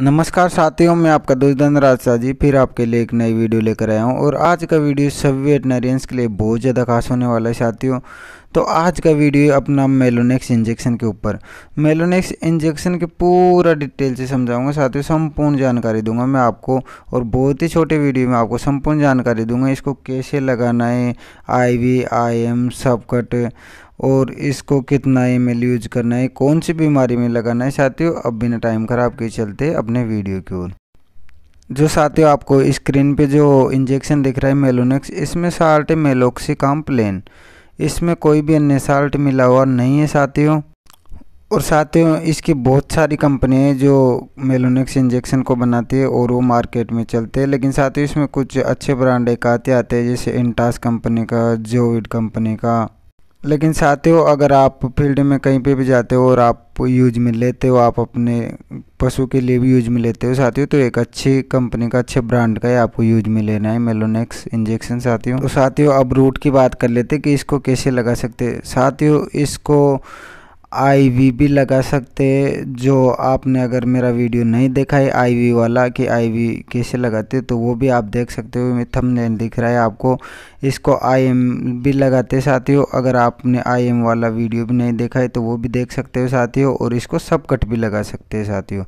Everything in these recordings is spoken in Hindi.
नमस्कार साथियों मैं आपका दोस्त धनराज जी फिर आपके लिए एक नई वीडियो लेकर आया हूं और आज का वीडियो सभी वेटनरियंस के लिए बहुत ज़्यादा खास होने वाला है साथियों तो आज का वीडियो अपना मेलोनेक्स इंजेक्शन के ऊपर मेलोनेक्स इंजेक्शन के पूरा डिटेल से समझाऊंगा साथियों संपूर्ण जानकारी दूंगा मैं आपको और बहुत ही छोटे वीडियो में आपको संपूर्ण जानकारी दूंगा इसको कैसे लगाना है आई वी आई एम सबकट और इसको कितना मेल यूज करना है कौन सी बीमारी में लगाना है साथियों अब बिना टाइम खराब के चलते अपने वीडियो की ओर जो साथियों आपको स्क्रीन पे जो इंजेक्शन दिख रहा है मेलोनेक्स इसमें साल्ट मेलोक्सी मेलोक्सिकाम प्लेन इसमें कोई भी अन्य साल्ट मिला हुआ नहीं है साथियों और साथियों इसकी बहुत सारी कंपनियाँ हैं जो मेलोनेक्स इंजेक्शन को बनाती है और वो मार्केट में चलते हैं लेकिन साथियों इसमें कुछ अच्छे ब्रांड एक आते आते हैं जैसे इंटास कंपनी का जोविड कंपनी का लेकिन साथियों अगर आप फील्ड में कहीं पे भी जाते हो और आप यूज में लेते हो आप अपने पशु के लिए भी यूज में लेते हो साथियों तो एक अच्छी कंपनी का अच्छे ब्रांड का ही आपको यूज में लेना है मेलोनेक्स इंजेक्शन साथियों तो साथियों अब रूट की बात कर लेते कि इसको कैसे लगा सकते साथियों इसको आई वी भी लगा सकते हैं जो आपने अगर मेरा वीडियो नहीं देखा है आई वी वाला कि आई वी कैसे लगाते तो वो भी आप देख सकते हो थंबनेल दिख रहा है आपको इसको आई एम भी लगाते साथियों अगर आपने आई एम वाला वीडियो भी नहीं देखा है तो वो भी देख सकते हो साथियों और इसको सब कट भी लगा सकते हैं साथियों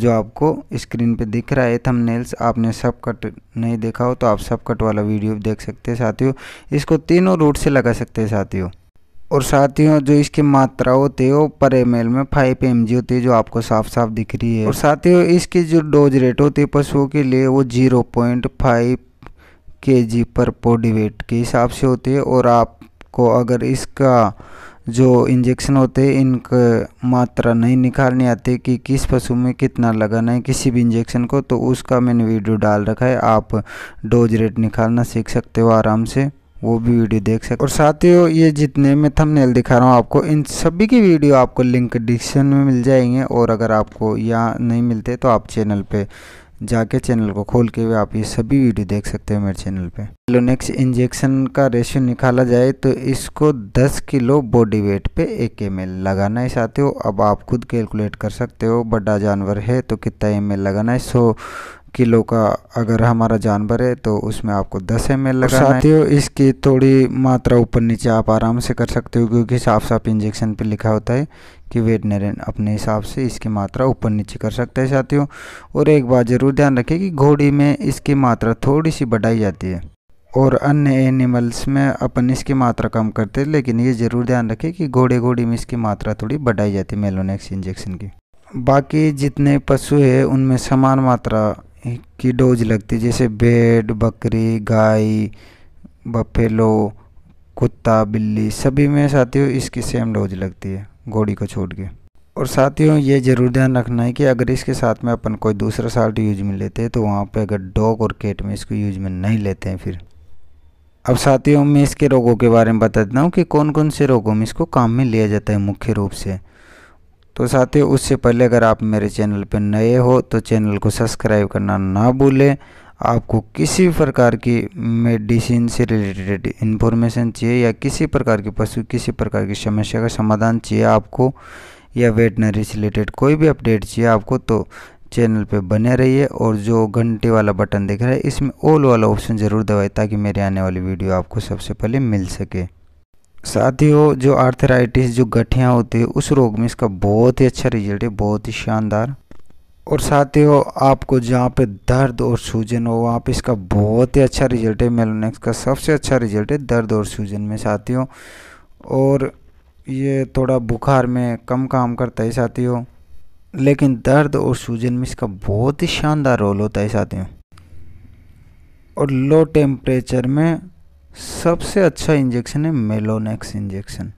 जो आपको स्क्रीन पे दिख रहा है नेल्स आपने सब कट नहीं देखा हो तो आप सब कट वाला वीडियो भी देख सकते हैं साथियों इसको तीनों रूट से लगा सकते हैं साथियों और साथियों जो इसकी मात्रा होती है वो पर एम में फाइव एम होती है जो आपको साफ साफ दिख रही है और साथियों इसकी जो डोज रेट होती है पशुओं के लिए वो जीरो पॉइंट फाइव के जी पर बॉडी वेट के हिसाब से होती है और आपको अगर इसका जो इंजेक्शन होते हैं इनका मात्रा नहीं निकालनी आती कि किस पशु में कितना लगाना है किसी भी इंजेक्शन को तो उसका मैंने वीडियो डाल रखा है आप डोज रेट निकालना सीख सकते हो आराम से वो भी वीडियो देख सकते और साथियों ये जितने मैं थंबनेल दिखा रहा हूँ आपको इन सभी की वीडियो आपको लिंक डिस्क्रिप्शन में मिल जाएंगे और अगर आपको यहाँ नहीं मिलते तो आप चैनल पे जाके चैनल को खोल के भी आप ये सभी वीडियो देख सकते हैं मेरे चैनल पे लोनेक्स इंजेक्शन का रेशियो निकाला जाए तो इसको 10 किलो बॉडी वेट पे एक एम लगाना है साथियों अब आप खुद कैलकुलेट कर सकते हो बड़ा जानवर है तो कितना एम लगाना है सो किलो का अगर हमारा जानवर है तो उसमें आपको दस एम एल लगाना साथियों इसकी थोड़ी मात्रा ऊपर नीचे आप आराम से कर सकते हो क्योंकि साफ साफ इंजेक्शन पे लिखा होता है कि वेटनरियन अपने हिसाब से इसकी मात्रा ऊपर नीचे कर सकते हैं साथियों और एक बात ज़रूर ध्यान रखें कि घोड़ी में इसकी मात्रा थोड़ी सी बढ़ाई जाती है और अन्य एनिमल्स में अपन इसकी मात्रा कम करते हैं लेकिन ये ज़रूर ध्यान रखें कि घोड़े घोड़ी में इसकी मात्रा थोड़ी बढ़ाई जाती है मेलोनेक्स इंजेक्शन की बाकी जितने पशु है उनमें समान मात्रा की डोज लगती है जैसे बेड़ बकरी गाय बफेलो कुत्ता बिल्ली सभी में साथियों इसकी सेम डोज लगती है घोड़ी को छोड़ के और साथियों ये ज़रूर ध्यान रखना है कि अगर इसके साथ में अपन कोई दूसरा साल्ट यूज में लेते हैं तो वहाँ पे अगर डॉग और केट में इसको यूज में नहीं लेते हैं फिर अब साथियों मैं इसके रोगों के बारे में बता देता हूँ कि कौन कौन से रोगों में इसको काम में लिया जाता है मुख्य रूप से तो साथियों उससे पहले अगर आप मेरे चैनल पर नए हो तो चैनल को सब्सक्राइब करना ना भूलें आपको किसी प्रकार की मेडिसिन से रिलेटेड इन्फॉर्मेशन चाहिए या किसी प्रकार की पशु किसी प्रकार की समस्या का समाधान चाहिए आपको या वेटनरी से रिलेटेड कोई भी अपडेट चाहिए आपको तो चैनल पे बने रहिए और जो घंटे वाला बटन दिख रहा है इसमें ऑल वाला ऑप्शन ज़रूर दबाए ताकि मेरे आने वाली वीडियो आपको सबसे पहले मिल सके साथियों जो आर्थराइटिस जो गठियाँ होती है उस रोग में इसका बहुत ही अच्छा रिजल्ट है बहुत ही शानदार और साथियों आपको जहाँ पे दर्द और सूजन हो वहाँ पे इसका बहुत ही अच्छा रिजल्ट है मेलोनेक्स का सबसे अच्छा रिजल्ट है दर्द और सूजन में साथियों और ये थोड़ा बुखार में कम काम करता है साथियों लेकिन दर्द और सूजन में इसका बहुत ही शानदार रोल होता है साथियों और लो टेम्परेचर में सबसे अच्छा इंजेक्शन है मेलोनेक्स इंजेक्शन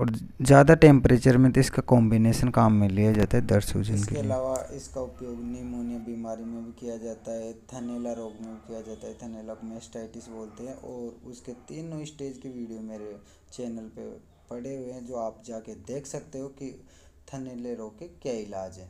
और ज़्यादा टेम्परेचर में तो इसका कॉम्बिनेशन काम में लिया जाता है दर्द सूजन इसके अलावा इसका उपयोग निमोनिया बीमारी में भी किया जाता है थनेला रोग में भी किया जाता है थनेला मेस्टाइटिस बोलते हैं और उसके तीनों स्टेज के वीडियो मेरे चैनल पे पड़े हुए हैं जो आप जाके देख सकते हो कि थनेले रोग के क्या इलाज है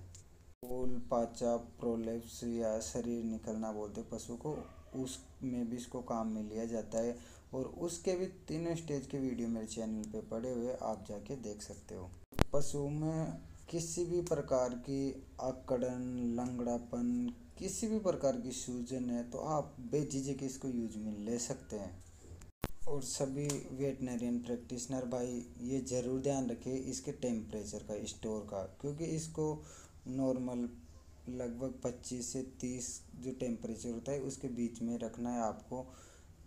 फूल पाचा प्रोलेप्स या शरीर निकलना बोलते पशु को उसमें भी इसको काम में लिया जाता है और उसके भी तीनों स्टेज के वीडियो मेरे चैनल पे पड़े हुए आप जाके देख सकते हो पशु में किसी भी प्रकार की अकड़न लंगड़ापन किसी भी प्रकार की सूजन है तो आप बेझिझक इसको यूज में ले सकते हैं और सभी वेटनरियन प्रैक्टिशनर भाई ये ज़रूर ध्यान रखें इसके टेम्परेचर का स्टोर का क्योंकि इसको नॉर्मल लगभग पच्चीस से तीस जो टेम्परेचर होता है उसके बीच में रखना है आपको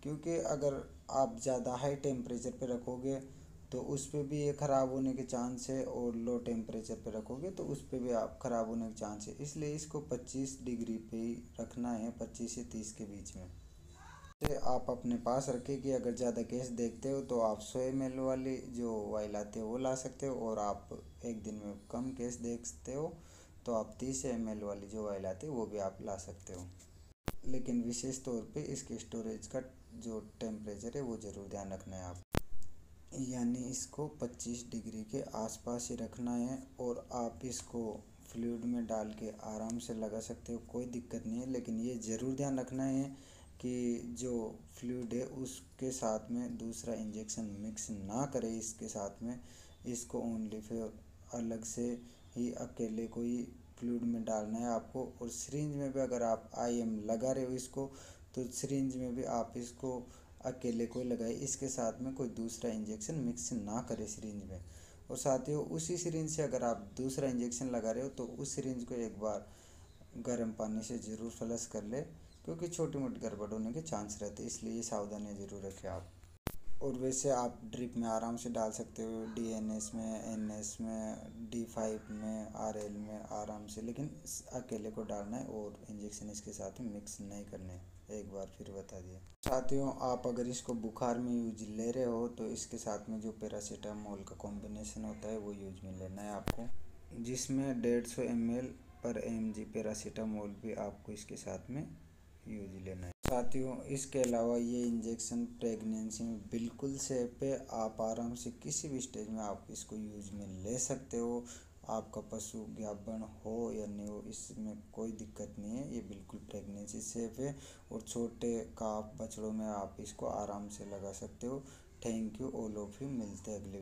क्योंकि अगर आप ज़्यादा हाई टेम्परेचर पे रखोगे तो उस पर भी ये ख़राब होने के चांस है और लो टेम्परेचर पे रखोगे तो उस पर भी आप ख़राब होने के चांस है इसलिए इसको 25 डिग्री पे ही रखना है 25 से 30 के बीच में तो आप अपने पास रखें कि अगर ज़्यादा गैस देखते हो तो आप सोए मेल वाली जो वाइल आती है वो ला सकते हो और आप एक दिन में कम गैस देखते हो तो आप 30 एम वाली जो ऑयल आती है वो भी आप ला सकते हो लेकिन विशेष तौर पे इसके स्टोरेज का जो टेम्परेचर है वो ज़रूर ध्यान रखना है आप यानी इसको 25 डिग्री के आसपास ही रखना है और आप इसको फ्लूड में डाल के आराम से लगा सकते हो कोई दिक्कत नहीं है लेकिन ये ज़रूर ध्यान रखना है कि जो फ्लूड है उसके साथ में दूसरा इंजेक्शन मिक्स ना करें इसके साथ में इसको ओनली फिर अलग से ही अकेले को ही फ्लूड में डालना है आपको और सिरिंज में भी अगर आप आई एम लगा रहे हो इसको तो सिरिंज में भी आप इसको अकेले को लगाए इसके साथ में कोई दूसरा इंजेक्शन मिक्स ना करें सिरिंज में और साथ ही उसी सिरिंज से अगर आप दूसरा इंजेक्शन लगा रहे हो तो उस सिरिंज को एक बार गर्म पानी से ज़रूर फ्लश कर ले क्योंकि छोटी मोटी गड़बड़ होने के चांस रहते हैं इसलिए सावधानियाँ ज़रूर रखें आप और वैसे आप ड्रिप में आराम से डाल सकते हो डी एन एस में एन एस में डी फाइव में आर एल में आराम से लेकिन अकेले को डालना है और इंजेक्शन इसके साथ ही मिक्स नहीं करना है एक बार फिर बता दिया साथियों आप अगर इसको बुखार में यूज ले रहे हो तो इसके साथ में जो पैरासीटामोल का कॉम्बिनेशन होता है वो यूज में लेना है आपको जिसमें डेढ़ सौ एम एल पर एम जी पैरासीटामोल भी आपको इसके साथ में यूज लेना है साथियों इसके अलावा ये इंजेक्शन प्रेगनेंसी में बिल्कुल सेफ है आप आराम से किसी भी स्टेज में आप इसको यूज में ले सकते हो आपका पशु ज्ञापन हो या नहीं हो इसमें कोई दिक्कत नहीं है ये बिल्कुल प्रेगनेंसी सेफ है और छोटे काफ बछड़ों में आप इसको आराम से लगा सकते हो थैंक यू ओलोफी मिलते अगले